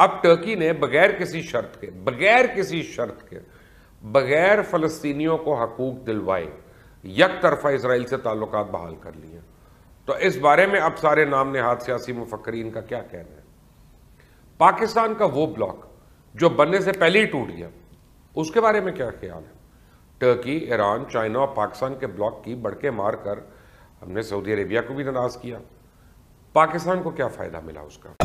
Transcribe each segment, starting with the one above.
अब टर्की ने बगैर किसी शर्त के बगैर किसी शर्त के बगैर फलस्तीनियों को हकूक दिलवाए यक तरफा इसराइल से ताल्लुक बहाल कर लिए तो इस बारे में अब सारे नाम हाथ सियासी मुफक्रीन का क्या कहना है पाकिस्तान का वो ब्लॉक जो बनने से पहले ही टूट गया उसके बारे में क्या ख्याल है टर्की ईरान चाइना और पाकिस्तान के ब्लॉक की बड़के मार कर हमने सऊदी अरेबिया को भी नाराज किया पाकिस्तान को क्या फ़ायदा मिला उसका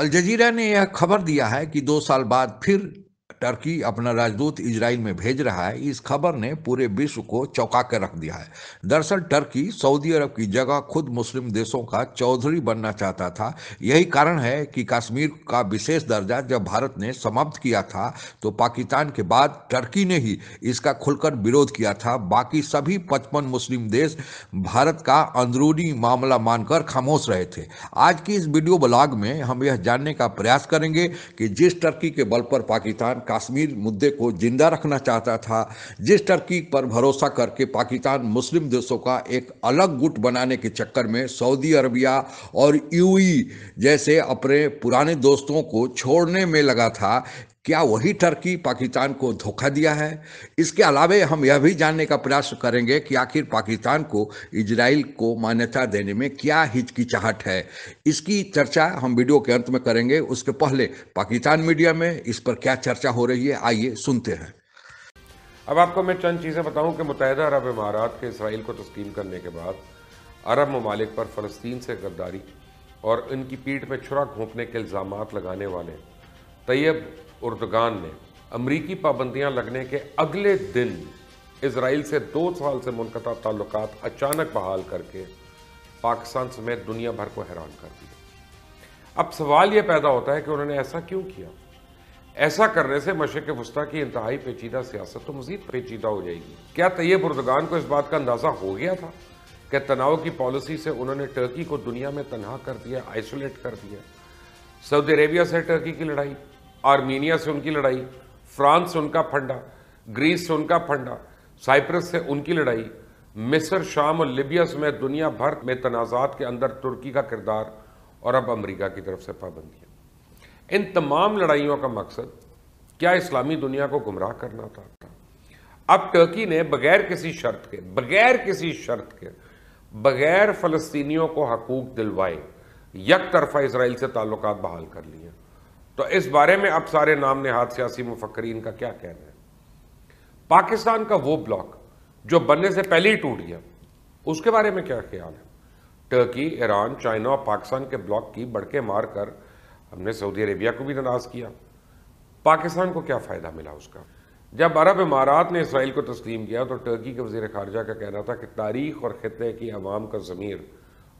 अलजीरा ने यह खबर दिया है कि दो साल बाद फिर टर्की अपना राजदूत इसराइल में भेज रहा है इस खबर ने पूरे विश्व को चौंका कर रख दिया है दरअसल टर्की सऊदी अरब की जगह खुद मुस्लिम देशों का चौधरी बनना चाहता था यही कारण है कि कश्मीर का विशेष दर्जा जब भारत ने समाप्त किया था तो पाकिस्तान के बाद टर्की ने ही इसका खुलकर विरोध किया था बाकी सभी पचपन मुस्लिम देश भारत का अंदरूनी मामला मानकर खामोश रहे थे आज की इस वीडियो ब्लॉग में हम यह जानने का प्रयास करेंगे कि जिस टर्की के बल पर पाकिस्तान कश्मीर मुद्दे को जिंदा रखना चाहता था जिस टर्की पर भरोसा करके पाकिस्तान मुस्लिम देशों का एक अलग गुट बनाने के चक्कर में सऊदी अरबिया और यूई जैसे अपने पुराने दोस्तों को छोड़ने में लगा था क्या वही टर्की पाकिस्तान को धोखा दिया है इसके अलावे हम यह भी जानने का प्रयास करेंगे कि आखिर पाकिस्तान को इजराइल को मान्यता देने में क्या हिचकिचाहट है इसकी चर्चा हम वीडियो के अंत में करेंगे उसके पहले पाकिस्तान मीडिया में इस पर क्या चर्चा हो रही है आइए सुनते हैं अब आपको मैं चंद चीज़ें बताऊँ कि मुतहदा अरब इमारात के इसराइल को तस्लीम करने के बाद अरब ममालिक पर फ़लस्तीन से गद्दारी और इनकी पीठ में छुरा घोंपने के इल्ज़ाम लगाने वाले तैयब उर्दगान ने अमरीकी पाबंदियां लगने के अगले दिन इसराइल से दो साल से मुनता ताल्लुक अचानक बहाल करके पाकिस्तान समेत दुनिया भर को हैरान कर दिया अब सवाल यह पैदा होता है कि उन्होंने ऐसा क्यों किया ऐसा करने से मशरक वस्ता की इंतहाई पेचीदा सियासत तो मजीद पेचीदा हो जाएगी क्या तैयब उर्दगान को इस बात का अंदाज़ा हो गया था कि तनाव की पॉलिसी से उन्होंने टर्की को दुनिया में तनहा कर दिया आइसोलेट कर दिया सऊदी अरेबिया से टर्की की लड़ाई आर्मीनिया से उनकी लड़ाई फ्रांस से उनका फंडा ग्रीस से उनका फंडा साइप्रस से उनकी लड़ाई मिस्र शाम और लिबिया समेत दुनिया भर में तनाज़ात के अंदर तुर्की का किरदार और अब अमरीका की तरफ से पाबंदियाँ इन तमाम लड़ाइयों का मकसद क्या इस्लामी दुनिया को गुमराह करना था अब टर्की ने बगैर किसी शर्त के बगैर किसी शर्त के बगैर फलस्तीनियों को हकूक दिलवाए यक तरफा इसराइल से ताल्लुक बहाल कर लिए तो इस बारे में अब सारे नाम नेहाद सियासी मुफक्रीन का क्या कहना है पाकिस्तान का वो ब्लॉक जो बनने से पहले ही टूट गया उसके बारे में क्या ख्याल है टर्की ईरान चाइना और पाकिस्तान के ब्लॉक की बढ़के मार कर हमने सऊदी अरेबिया को भी नाराज किया पाकिस्तान को क्या फ़ायदा मिला उसका जब अरब इमारात ने इसराइल को तस्लीम किया तो टर्की के वजीर खारजा का कहना था कि तारीख और ख़त्े की आवाम का ज़मीर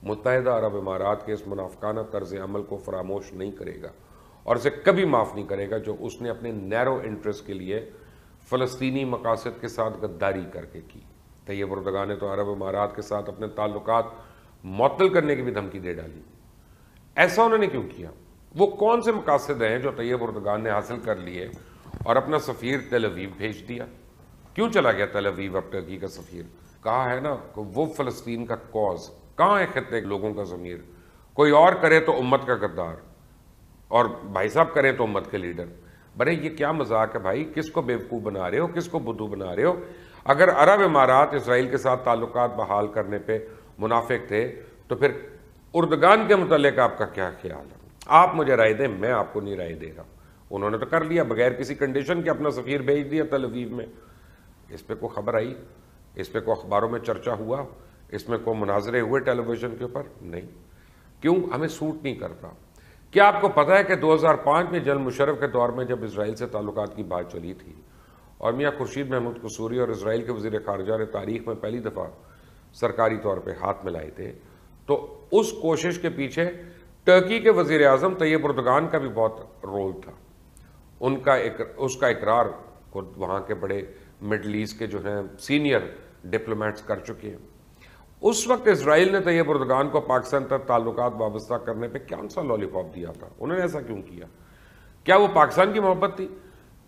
मुतहदा अरब इमारात के इस मुनाफकाना तर्ज अमल को फरामोश नहीं करेगा और उसे कभी माफ़ नहीं करेगा जो उसने अपने नैरो इंटरेस्ट के लिए फ़लस्तनी मकासद के साथ गद्दारी करके की तैयब उर्दगा ने तो अरब अमारात के साथ अपने ताल्लुक मअतल करने की भी धमकी दे डाली ऐसा उन्होंने क्यों किया वो कौन से मकासद हैं जो तैयब उर्दगान ने हासिल कर लिए और अपना सफ़ीर तलवीव भेज दिया क्यों चला गया तलवीव अब टर्की का सफ़ीर कहा है ना कि वो फ़लस्तीन का कॉज कहाँ है खत्ते लोगों का ज़मीर कोई और करे तो उम्मत का गद्दार और भाई साहब करें तो उम्मत के लीडर बने ये क्या मजाक है भाई किसको बेवकूफ़ बना रहे हो किसको बुद्धू बना रहे हो अगर अरब इमारात इसराइल के साथ ताल्लुक बहाल करने पर मुनाफिक थे तो फिर उर्दगान के मतलब आपका क्या ख्याल है आप मुझे राय दें मैं आपको नहीं राय दे रहा हूँ उन्होंने तो कर लिया बगैर किसी कंडीशन के अपना सफ़ीर भेज दिया तलवीव में इस पर कोई खबर आई इस पर कोई अखबारों में चर्चा हुआ इसमें कोई मुनाजरे हुए टेलीविज़न के ऊपर नहीं क्यों हमें सूट नहीं करता क्या आपको पता है कि 2005 में जल मुशरफ के दौर में जब इसराइल से ताल्लुक की बात चली थी और मियाँ खुर्शीद महमूद कसूरी और इसराइल के वजीर खारजा ने तारीख में पहली दफ़ा सरकारी तौर पर हाथ मिलाए थे तो उस कोशिश के पीछे टर्की के वजीर अजम तैयब उर्दगान का भी बहुत रोल था उनका एक उसका इकरार खुद वहाँ के बड़े मिडल ईस्ट के जो हैं सीनियर डिप्लोमेट्स कर चुके हैं उस वक्त इसराइल ने तैयब तो उर्दगान को पाकिस्तान तक ताल्लुक वाबस्ता करने पर कौन सा लॉलीपॉप दिया था उन्होंने ऐसा क्यों किया क्या वो पाकिस्तान की मोहब्बत थी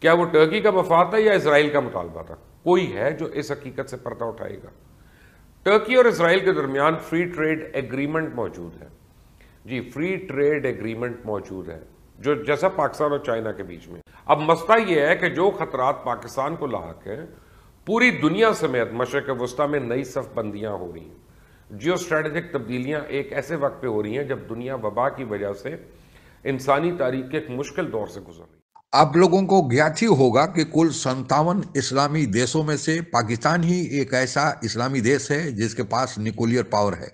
क्या वो टर्की का मफाद था या इसराइल का मुतालबा था कोई है जो इस हकीकत से पर्दा उठाएगा टर्की और इसराइल के दरमियान फ्री ट्रेड एग्रीमेंट मौजूद है जी फ्री ट्रेड एग्रीमेंट मौजूद है जो जैसा पाकिस्तान और चाइना के बीच में अब मसला यह है कि जो खतरात पाकिस्तान को लाक हैं पूरी दुनिया समेत मशरक वस्ती में नई सफबंदियां हो रही हैं जियो स्ट्रेटजिक तब्दीलियाँ एक ऐसे वक्त पे हो रही हैं जब दुनिया वबा की वजह से इंसानी तारीख के एक मुश्किल दौर से गुजर रही आप लोगों को ज्ञात ही होगा कि कुल संतावन इस्लामी देशों में से पाकिस्तान ही एक ऐसा इस्लामी देश है जिसके पास न्यूक्लियर पावर है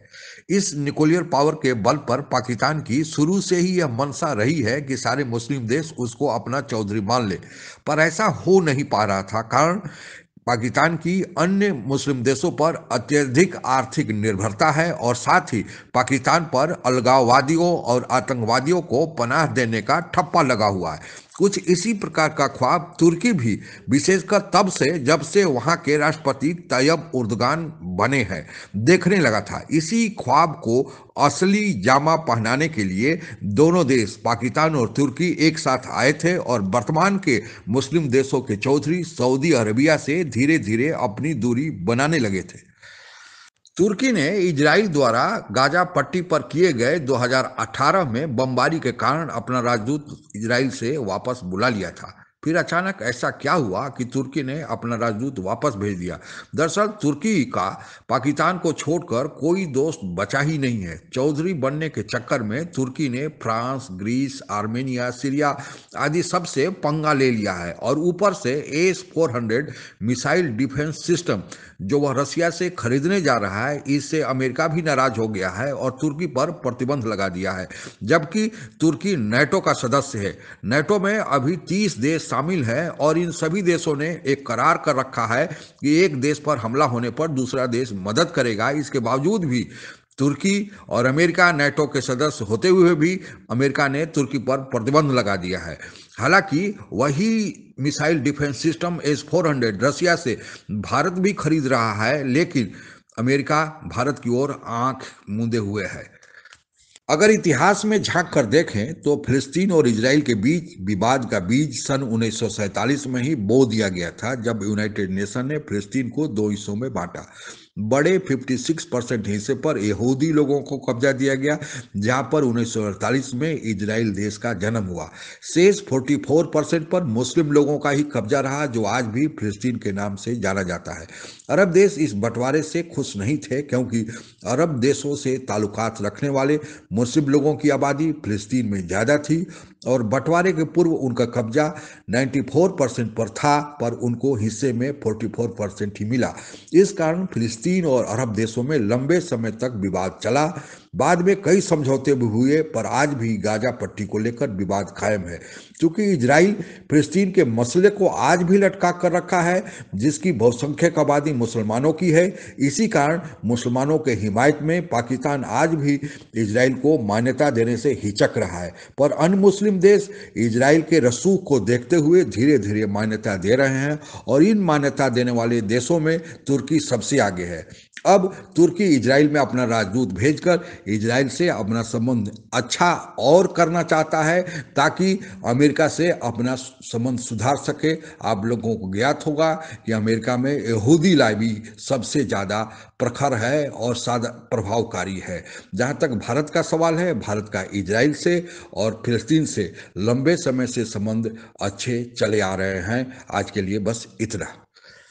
इस न्यूक्लियर पावर के बल पर पाकिस्तान की शुरू से ही यह मनसा रही है कि सारे मुस्लिम देश उसको अपना चौधरी मान ले पर ऐसा हो नहीं पा रहा था कारण पाकिस्तान की अन्य मुस्लिम देशों पर अत्यधिक आर्थिक निर्भरता है और साथ ही पाकिस्तान पर अलगाववादियों और आतंकवादियों को पनाह देने का ठप्पा लगा हुआ है कुछ इसी प्रकार का ख्वाब तुर्की भी विशेषकर तब से जब से वहां के राष्ट्रपति तैयब उर्दगान बने हैं देखने लगा था इसी ख्वाब को असली जामा पहनाने के लिए दोनों देश पाकिस्तान और तुर्की एक साथ आए थे और वर्तमान के मुस्लिम देशों के चौधरी सऊदी अरबिया से धीरे धीरे अपनी दूरी बनाने लगे थे तुर्की ने इजराइल द्वारा गाजा पट्टी पर किए गए 2018 में बमबारी के कारण अपना राजदूत इजराइल से वापस बुला लिया था फिर अचानक ऐसा क्या हुआ कि तुर्की ने अपना राजदूत वापस भेज दिया दरअसल तुर्की का पाकिस्तान को छोड़कर कोई दोस्त बचा ही नहीं है चौधरी बनने के चक्कर में तुर्की ने फ्रांस ग्रीस आर्मेनिया सीरिया आदि सबसे पंगा ले लिया है और ऊपर से S four hundred missile defence system जो वह रसिया से खरीदने जा रहा है इससे अमेरिका भी नाराज हो गया है और तुर्की पर प्रतिबंध लगा दिया है जबकि तुर्की नेटो का सदस्य है नेटो में अभी तीस देश शामिल हैं और इन सभी देशों ने एक करार कर रखा है कि एक देश पर हमला होने पर दूसरा देश मदद करेगा इसके बावजूद भी तुर्की और अमेरिका नेटो के सदस्य होते हुए भी अमेरिका ने तुर्की पर प्रतिबंध लगा दिया है हालांकि वही missile defence system S 400 Russia से भारत भी खरीद रहा है लेकिन अमेरिका भारत की ओर आंख मूंदे हुए है अगर इतिहास में झांक कर देखें तो फिलिस्तीन और इसराइल के बीच विवाद का बीज सन 1947 में ही बो दिया गया था जब यूनाइटेड नेशन ने फिलिस्तीन को दो हिस्सों में बांटा बड़े 56 परसेंट हिस्से पर यहूदी लोगों को कब्जा दिया गया जहां पर उन्नीस में इजराइल देश का जन्म हुआ शेष 44 परसेंट पर मुस्लिम लोगों का ही कब्जा रहा जो आज भी फिलिस्तीन के नाम से जाना जाता है अरब देश इस बंटवारे से खुश नहीं थे क्योंकि अरब देशों से ताल्लुकात रखने वाले मुस्लिम लोगों की आबादी फिलिस्तीन में ज़्यादा थी और बंटवारे के पूर्व उनका कब्जा 94 परसेंट पर था पर उनको हिस्से में 44 परसेंट ही मिला इस कारण फिलिस्तीन और अरब देशों में लंबे समय तक विवाद चला बाद में कई समझौते भी हुए पर आज भी गाजा पट्टी को लेकर विवाद कायम है क्योंकि इजराइल फिलिस्तीन के मसले को आज भी लटका कर रखा है जिसकी बहुसंख्यक आबादी मुसलमानों की है इसी कारण मुसलमानों के हिमायत में पाकिस्तान आज भी इसराइल को मान्यता देने से हिचक रहा है पर अन्य मुस्लिम देश इसराइल के रसूख को देखते हुए धीरे धीरे मान्यता दे रहे हैं और इन मान्यता देने वाले देशों में तुर्की सबसे आगे है अब तुर्की इजराइल में अपना राजदूत भेजकर इजराइल से अपना संबंध अच्छा और करना चाहता है ताकि अमेरिका से अपना संबंध सुधार सके आप लोगों को ज्ञात होगा कि अमेरिका में यहूदी लाइबी सबसे ज़्यादा प्रखर है और सादा प्रभावकारी है जहाँ तक भारत का सवाल है भारत का इजराइल से और फिलस्तीन से लंबे समय से संबंध अच्छे चले आ रहे हैं आज के लिए बस इतना